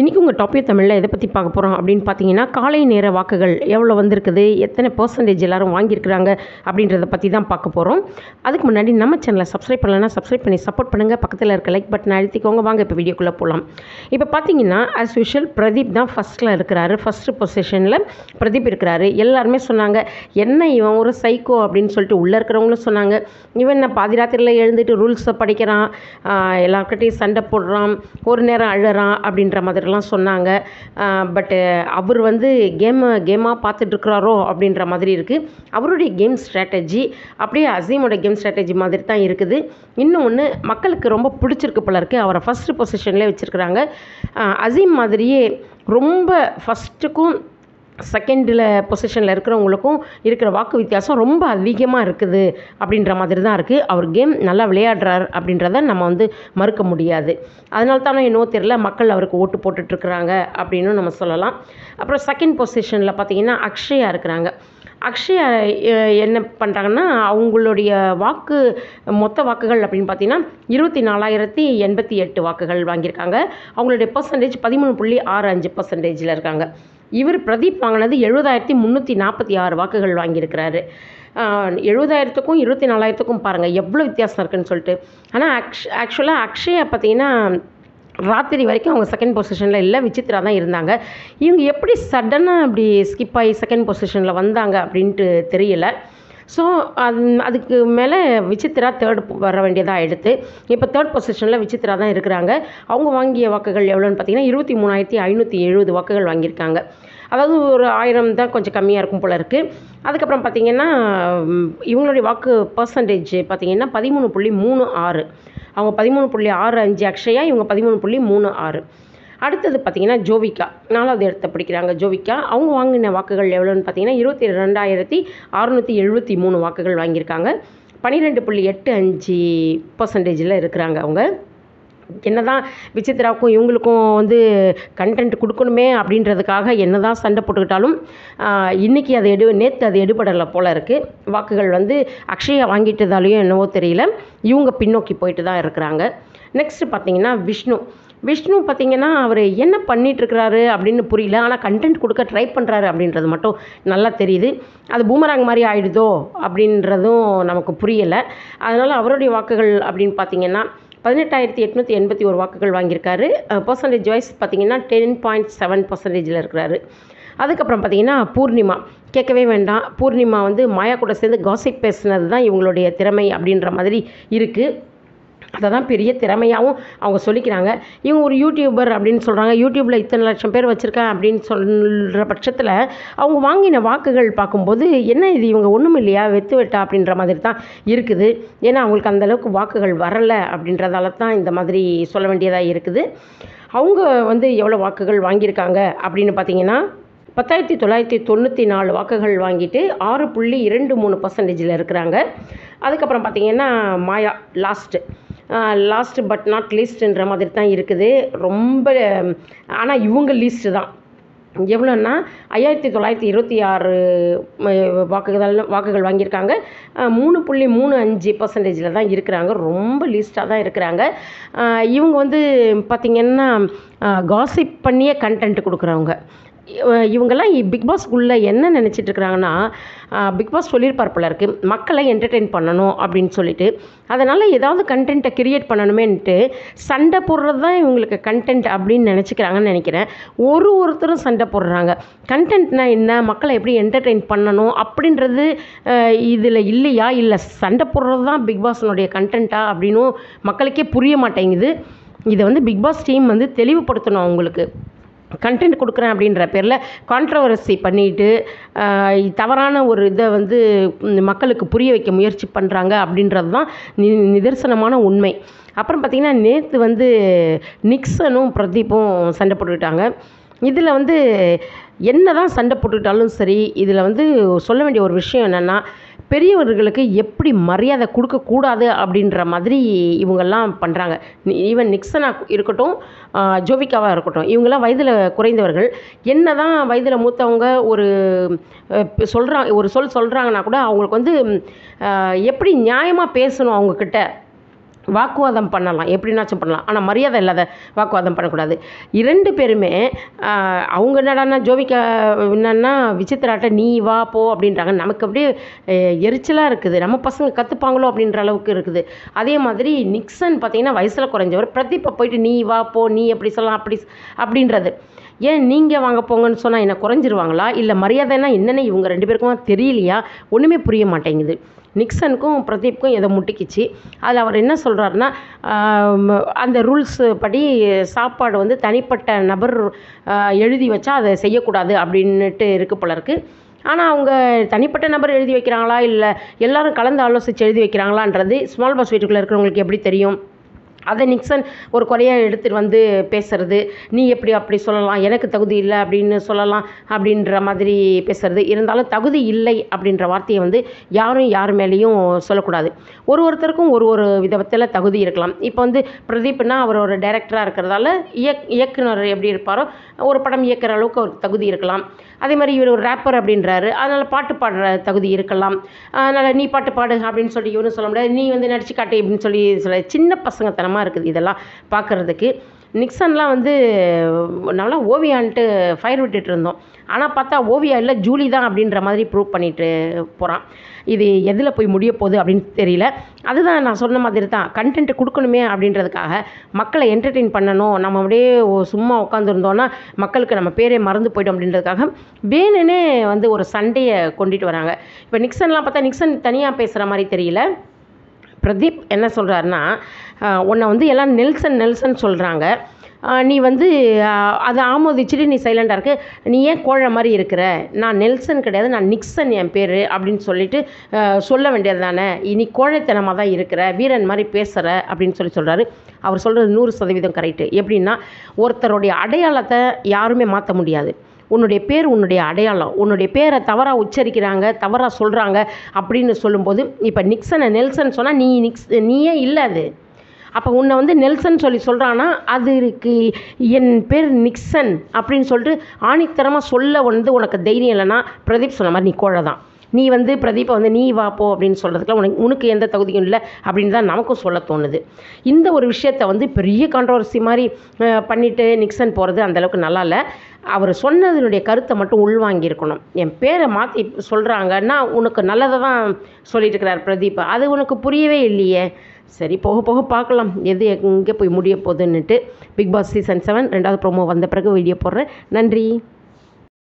இன்றைக்கி உங்கள் டாப்பிக் தமிழில் எதை பற்றி பார்க்க போகிறோம் அப்படின்னு பார்த்தீங்கன்னா காலை நேர வாக்குகள் எவ்வளோ வந்திருக்குது எத்தனை பர்சன்டேஜ் எல்லோரும் வாங்கியிருக்கிறாங்க அப்படின்றத பற்றி தான் பார்க்க போகிறோம் அதுக்கு முன்னாடி நம்ம சேனலை சப்ஸ்கிரைப் பண்ணலன்னா சப்ஸ்கிரைப் பண்ணி சப்போர்ட் பண்ணுங்கள் பக்கத்தில் இருக்க லைக் பட்டன் அழுத்திக்கோங்க வாங்க இப்போ வீடியோக்குள்ளே போகலாம் இப்போ பார்த்தீங்கன்னா அஸ் யூஷுவல் பிரதீப் தான் ஃபஸ்ட்டில் இருக்கிறாரு ஃபஸ்ட்டு பொசிஷனில் பிரதீப் இருக்கிறாரு எல்லாருமே சொன்னாங்க என்ன இவன் ஒரு சைக்கோ அப்படின்னு சொல்லிட்டு உள்ளே இருக்கிறவங்களும் சொன்னாங்க இவன் நான் பாதி ராத்திரியில் எழுந்துட்டு ரூல்ஸை படிக்கிறான் எல்லாருக்கிட்டையும் சண்டை போடுறான் ஒரு நேரம் அழுறான் அப்படின்ற மாதிரி டாக்டர்லாம் சொன்னாங்க பட்டு அவர் வந்து கேமை கேமாக பார்த்துட்ருக்குறாரோ அப்படின்ற மாதிரி இருக்குது அவருடைய கேம் ஸ்ட்ராட்டஜி அப்படியே அசீமோட கேம் ஸ்ட்ராட்டஜி மாதிரி தான் இருக்குது இன்னொன்று மக்களுக்கு ரொம்ப பிடிச்சிருக்கு போல இருக்குது அவரை ஃபஸ்ட்டு பொசிஷன்லேயே வச்சுருக்குறாங்க அசீம் மாதிரியே ரொம்ப ஃபஸ்ட்டுக்கும் செகண்டில் பொசிஷனில் இருக்கிறவங்களுக்கும் இருக்கிற வாக்கு வித்தியாசம் ரொம்ப அதிகமாக இருக்குது அப்படின்ற மாதிரி தான் இருக்குது அவர் கேம் நல்லா விளையாடுறார் அப்படின்றத நம்ம வந்து மறுக்க முடியாது அதனால தானே என்னவோ தெரில மக்கள் அவருக்கு ஓட்டு போட்டுட்ருக்குறாங்க அப்படின்னு நம்ம சொல்லலாம் அப்புறம் செகண்ட் பொசிஷனில் பார்த்திங்கன்னா அக்ஷயா இருக்கிறாங்க அக்ஷயா என்ன பண்ணுறாங்கன்னா அவங்களுடைய வாக்கு மொத்த வாக்குகள் அப்படின்னு பார்த்தீங்கன்னா இருபத்தி நாலாயிரத்தி எண்பத்தி எட்டு வாக்குகள் வாங்கியிருக்காங்க அவங்களுடைய பர்சன்டேஜ் பதிமூணு புள்ளி ஆறு அஞ்சு பர்சன்டேஜில் இருக்காங்க இவர் பிரதீப் வாங்கினது எழுபதாயிரத்தி முந்நூற்றி நாற்பத்தி ஆறு வாக்குகள் வாங்கியிருக்கிறாரு எழுபதாயிரத்துக்கும் இருபத்தி நாலாயிரத்துக்கும் பாருங்கள் எவ்வளோ வித்தியாசம் இருக்குதுன்னு சொல்லிட்டு ஆனால் ஆக்ஷ் ஆக்சுவலாக அக்ஷயா பார்த்தீங்கன்னா ராத்திரி வரைக்கும் அவங்க செகண்ட் பொசிஷனில் இல்லை விசித்ரா தான் இருந்தாங்க இவங்க எப்படி சடனாக அப்படி ஸ்கிப் ஆகி செகண்ட் பொசிஷனில் வந்தாங்க அப்படின்ட்டு தெரியலை ஸோ அது அதுக்கு மேலே விசித்ரா தேர்ட் வர வேண்டியதாக ஆகிடுது இப்போ தேர்ட் பொசிஷனில் விசித்ரா தான் இருக்கிறாங்க அவங்க வாங்கிய வாக்குகள் எவ்வளோன்னு பார்த்தீங்கன்னா இருபத்தி மூணாயிரத்தி ஐநூற்றி எழுபது வாக்குகள் வாங்கியிருக்காங்க அதாவது ஒரு ஆயிரம் தான் கொஞ்சம் கம்மியாக இருக்கும் போல் இருக்குது அதுக்கப்புறம் பார்த்திங்கன்னா இவங்களுடைய வாக்கு பர்சன்டேஜ் பார்த்திங்கன்னா பதிமூணு புள்ளி மூணு ஆறு அவங்க பதிமூணு புள்ளி ஆறு அஞ்சு அக்ஷயா இவங்க பதிமூணு புள்ளி மூணு ஆறு அடுத்தது பார்த்தீங்கன்னா ஜோவிகா நாலாவது இடத்த பிடிக்கிறாங்க ஜோவிகா அவங்க வாங்கின வாக்குகள் எவ்வளோன்னு பார்த்தீங்கன்னா இருபத்தி ரெண்டாயிரத்தி அறுநூற்றி எழுபத்தி மூணு வாக்குகள் வாங்கியிருக்காங்க பன்னிரெண்டு புள்ளி எட்டு அஞ்சு பர்சன்டேஜில் இருக்கிறாங்க அவங்க என்னதான் விசித்திராவுக்கும் விசித்ராவுக்கும் இவங்களுக்கும் வந்து கண்டென்ட் கொடுக்கணுமே அப்படின்றதுக்காக என்னதான் சண்டை போட்டுக்கிட்டாலும் இன்றைக்கி அதை எடு நேற்று அது எடுபடலை போல் இருக்குது வாக்குகள் வந்து அக்ஷயா வாங்கிட்டதாலேயும் என்னவோ தெரியல இவங்க பின்னோக்கி போயிட்டு தான் இருக்கிறாங்க நெக்ஸ்ட்டு பார்த்தீங்கன்னா விஷ்ணு விஷ்ணு பார்த்திங்கன்னா அவர் என்ன பண்ணிகிட்ருக்கிறாரு அப்படின்னு புரியல ஆனால் கண்டென்ட் கொடுக்க ட்ரை பண்ணுறாரு அப்படின்றது மட்டும் நல்லா தெரியுது அது பூமராங் மாதிரி ஆகிடுதோ அப்படின்றதும் நமக்கு புரியலை அதனால் அவருடைய வாக்குகள் அப்படின்னு பார்த்திங்கன்னா பதினெட்டாயிரத்தி எட்நூற்றி எண்பத்தி ஒரு வாக்குகள் வாங்கியிருக்காரு பர்சன்டேஜ் வைஸ் பார்த்திங்கன்னா டென் பாயிண்ட் செவன் பர்சன்டேஜில் இருக்கிறாரு அதுக்கப்புறம் பார்த்திங்கன்னா பூர்ணிமா கேட்கவே வேண்டாம் பூர்ணிமா வந்து மாயா கூட சேர்ந்து காசிப் பேசுனது தான் இவங்களுடைய திறமை அப்படின்ற மாதிரி இருக்குது அதை தான் பெரிய திறமையாகவும் அவங்க சொல்லிக்கிறாங்க இவங்க ஒரு யூடியூபர் அப்படின்னு சொல்கிறாங்க யூடியூப்பில் இத்தனை லட்சம் பேர் வச்சுருக்கேன் அப்படின்னு சொல்கிற பட்சத்தில் அவங்க வாங்கின வாக்குகள் பார்க்கும்போது என்ன இது இவங்க ஒன்றும் இல்லையா வெத்து வெட்டா அப்படின்ற மாதிரி தான் இருக்குது ஏன்னா அவங்களுக்கு அந்தளவுக்கு வாக்குகள் வரலை அப்படின்றதால தான் இந்த மாதிரி சொல்ல வேண்டியதாக இருக்குது அவங்க வந்து எவ்வளோ வாக்குகள் வாங்கியிருக்காங்க அப்படின்னு பார்த்தீங்கன்னா பத்தாயிரத்தி தொள்ளாயிரத்தி தொண்ணூற்றி நாலு வாக்குகள் வாங்கிட்டு ஆறு புள்ளி இரண்டு மூணு பர்சன்டேஜில் இருக்கிறாங்க அதுக்கப்புறம் பார்த்திங்கன்னா Maya last last but not லீஸ்ட்டுன்ற மாதிரி தான் இருக்குது ரொம்ப ஆனால் இவங்க லீஸ்ட்டு தான் எவ்வளோன்னா ஐயாயிரத்தி தொள்ளாயிரத்தி இருபத்தி ஆறு வாக்குகள் வாக்குகள் வாங்கியிருக்காங்க மூணு புள்ளி மூணு அஞ்சு பர்சன்டேஜில் தான் இருக்கிறாங்க ரொம்ப லீஸ்ட்டாக தான் இருக்கிறாங்க இவங்க வந்து பார்த்திங்கன்னா காசிப் பண்ணியே கண்டென்ட் கொடுக்குறவங்க இவங்கெல்லாம் பிக் உள்ளே என்ன நினச்சிட்டு இருக்கிறாங்கன்னா பிக் பாஸ் சொல்லியிருப்பார் போல இருக்குது மக்களை என்டர்டெயின் பண்ணணும் அப்படின்னு சொல்லிட்டு அதனால் ஏதாவது கண்டென்ட்டை கிரியேட் பண்ணணுமேன்ட்டு சண்டை போடுறது தான் இவங்களுக்கு கண்டென்ட் அப்படின்னு நினச்சிக்கிறாங்கன்னு நினைக்கிறேன் ஒரு ஒருத்தரும் சண்டை போடுறாங்க கண்டென்ட்னா என்ன மக்களை எப்படி என்டர்டெயின் பண்ணணும் அப்படின்றது இதில் இல்லையா இல்லை சண்டை போடுறது தான் பிக் பாஸ்னுடைய கண்டென்ட்டா அப்படின்னும் மக்களுக்கே புரிய மாட்டேங்குது இதை வந்து பிக் பாஸ் டீம் வந்து தெளிவுபடுத்தணும் அவங்களுக்கு கண்டென்ட் கொடுக்குறேன் அப்படின்ற பேரில் கான்ட்ரவர்சி பண்ணிட்டு தவறான ஒரு இதை வந்து மக்களுக்கு புரிய வைக்க முயற்சி பண்ணுறாங்க அப்படின்றது தான் நி நிதர்சனமான உண்மை அப்புறம் பார்த்திங்கன்னா நேற்று வந்து நிக்சனும் பிரதீப்பும் சண்டை போட்டுக்கிட்டாங்க இதில் வந்து என்ன தான் சண்டை போட்டுக்கிட்டாலும் சரி இதில் வந்து சொல்ல வேண்டிய ஒரு விஷயம் என்னென்னா பெரியவர்களுக்கு எப்படி மரியாதை கொடுக்கக்கூடாது அப்படின்ற மாதிரி இவங்கெல்லாம் பண்ணுறாங்க ஈவன் நிக்சனாக இருக்கட்டும் ஜோவிக்காவாக இருக்கட்டும் இவங்கெல்லாம் வயதில் குறைந்தவர்கள் என்ன தான் வயதில் மூத்தவங்க ஒரு சொல்கிறாங்க ஒரு சொல் சொல்கிறாங்கன்னா கூட அவங்களுக்கு வந்து எப்படி நியாயமாக பேசணும் அவங்கக்கிட்ட வாக்குவாதம் பண்ணலாம் எப்படினாச்சும் பண்ணலாம் ஆனால் மரியாதை இல்லாத வாக்குவாதம் பண்ணக்கூடாது இரண்டு பேருமே அவங்க என்னடான்னா ஜோவிக்கா என்னன்னா விசித்திராட்ட நீ வா போ அப்படின்றாங்க நமக்கு அப்படியே எரிச்சலாக இருக்குது நம்ம பசங்க கற்றுப்பாங்களோ அப்படின்ற அளவுக்கு இருக்குது அதே மாதிரி நிக்சன் பார்த்தீங்கன்னா வயசில் குறைஞ்சவர் பிரதீப்பை போயிட்டு நீ வா போ நீ எப்படி சொல்லலாம் அப்படி அப்படின்றது ஏன் நீங்கள் வாங்க போங்கன்னு சொன்னால் என்ன குறைஞ்சிருவாங்களா இல்லை மரியாதைனா என்னென்ன இவங்க ரெண்டு பேருக்கும் தெரியலையா ஒன்றுமே புரிய மாட்டேங்குது நிக்சனுக்கும் பிரதீப்க்கும் எதை முட்டிக்கிச்சு அதில் அவர் என்ன சொல்கிறாருன்னா அந்த ரூல்ஸு படி சாப்பாடு வந்து தனிப்பட்ட நபர் எழுதி வச்சா அதை செய்யக்கூடாது அப்படின்ட்டு இருக்கு போல இருக்குது ஆனால் அவங்க தனிப்பட்ட நபர் எழுதி வைக்கிறாங்களா இல்லை எல்லாரும் கலந்து ஆலோசித்து எழுதி வைக்கிறாங்களான்றது ஸ்மால் பஸ் வீட்டுக்குள்ளே இருக்கிறவங்களுக்கு எப்படி தெரியும் அதை நிக்சன் ஒரு குறையாக எடுத்துகிட்டு வந்து பேசுகிறது நீ எப்படி அப்படி சொல்லலாம் எனக்கு தகுதி இல்லை அப்படின்னு சொல்லலாம் அப்படின்ற மாதிரி பேசுகிறது இருந்தாலும் தகுதி இல்லை அப்படின்ற வார்த்தையை வந்து யாரும் யார் மேலேயும் சொல்லக்கூடாது ஒரு ஒருத்தருக்கும் ஒரு ஒரு விதத்தில் தகுதி இருக்கலாம் இப்போ வந்து பிரதீப்னா அவர் ஒரு டைரக்டராக இருக்கிறதால இயக் இயக்குனர் எப்படி இருப்பாரோ ஒரு படம் இயக்கிற அளவுக்கு ஒரு தகுதி இருக்கலாம் அதே மாதிரி இவர் ஒரு ரேப்பர் அப்படின்றாரு அதனால் பாட்டு பாடுற தகுதி இருக்கலாம் அதனால் நீ பாட்டு பாடு அப்படின்னு சொல்லி இவரும் சொல்ல முடியாது நீ வந்து நடிச்சு காட்டு அப்படின்னு சொல்லி சொல்ல சின்ன பசங்கத்தனமாக இருக்குது இதெல்லாம் பார்க்குறதுக்கு நிக்சன்லாம் வந்து நல்லா ஓவியான்ட்டு ஃபயர் விட்டுட்டு இருந்தோம் ஆனால் பார்த்தா ஓவியா இல்லை ஜூலி தான் அப்படின்ற மாதிரி ப்ரூவ் பண்ணிட்டு போகிறான் இது எதில் போய் முடிய போகுது அப்படின்னு தெரியல அதுதான் நான் சொன்ன மாதிரி தான் கண்டென்ட் கொடுக்கணுமே அப்படின்றதுக்காக மக்களை என்டர்டெயின் பண்ணணும் நம்ம அப்படியே சும்மா உட்காந்துருந்தோன்னா மக்களுக்கு நம்ம பேரே மறந்து போய்டும் அப்படின்றதுக்காக வேணுன்னே வந்து ஒரு சண்டையை கொண்டுட்டு வராங்க இப்போ நிக்சன்லாம் பார்த்தா நிக்சன் தனியாக பேசுகிற மாதிரி தெரியல பிரதீப் என்ன சொல்கிறாருன்னா உன்னை வந்து எல்லாம் நெல்சன் நெல்சன் சொல்கிறாங்க நீ வந்து அதை ஆமோதிச்சுட்டு நீ சைலண்டாக இருக்கு நீ ஏன் கோழை மாதிரி இருக்கிற நான் நெல்சன் கிடையாது நான் நிக்சன் என் பேர் அப்படின்னு சொல்லிட்டு சொல்ல வேண்டியது தானே நீ கோழைத்தனமாக தான் இருக்கிற வீரன் மாதிரி பேசுகிற அப்படின்னு சொல்லி சொல்கிறாரு அவர் சொல்கிறது நூறு சதவீதம் கரெக்டு எப்படின்னா ஒருத்தருடைய அடையாளத்தை யாருமே மாற்ற முடியாது உன்னுடைய பேர் உன்னுடைய அடையாளம் உன்னுடைய பேரை தவறாக உச்சரிக்கிறாங்க தவறாக சொல்கிறாங்க அப்படின்னு சொல்லும்போது இப்போ நிக்சனை நெல்சன் சொன்னால் நீ நிக்ஸ் நீயே இல்லை அது அப்போ உன்னை வந்து நெல்சன் சொல்லி சொல்கிறான்னா அது இருக்கு என் பேர் நிக்சன் அப்படின்னு சொல்லிட்டு ஆணித்தரமாக சொல்ல வந்து உனக்கு தைரியம் இல்லைன்னா பிரதீப் சொன்ன மாதிரி நீ கோழை தான் நீ வந்து பிரதீப்பை வந்து நீ வாப்போ அப்படின்னு சொல்கிறதுக்குலாம் உனக்கு உனக்கு எந்த தகுதியும் இல்லை அப்படின்னு தான் நமக்கும் சொல்ல தோணுது இந்த ஒரு விஷயத்த வந்து பெரிய கான்ட்ரவர்சி மாதிரி பண்ணிவிட்டு நிக்சன் போகிறது அந்தளவுக்கு நல்லா இல்லை அவர் சொன்னதனுடைய கருத்தை மட்டும் உள்வாங்கியிருக்கணும் என் பேரை மாற்றி சொல்கிறாங்கன்னா உனக்கு நல்லதை தான் சொல்லிட்டுருக்கிறார் பிரதீப் அது உனக்கு புரியவே இல்லையே சரி போக போக பார்க்கலாம் எது எங்கே போய் முடிய போகுதுன்னுட்டு பிக் பாஸ் சீசன் செவன் ரெண்டாவது ப்ரோமோ வந்த பிறகு வீடியோ போடுறேன் நன்றி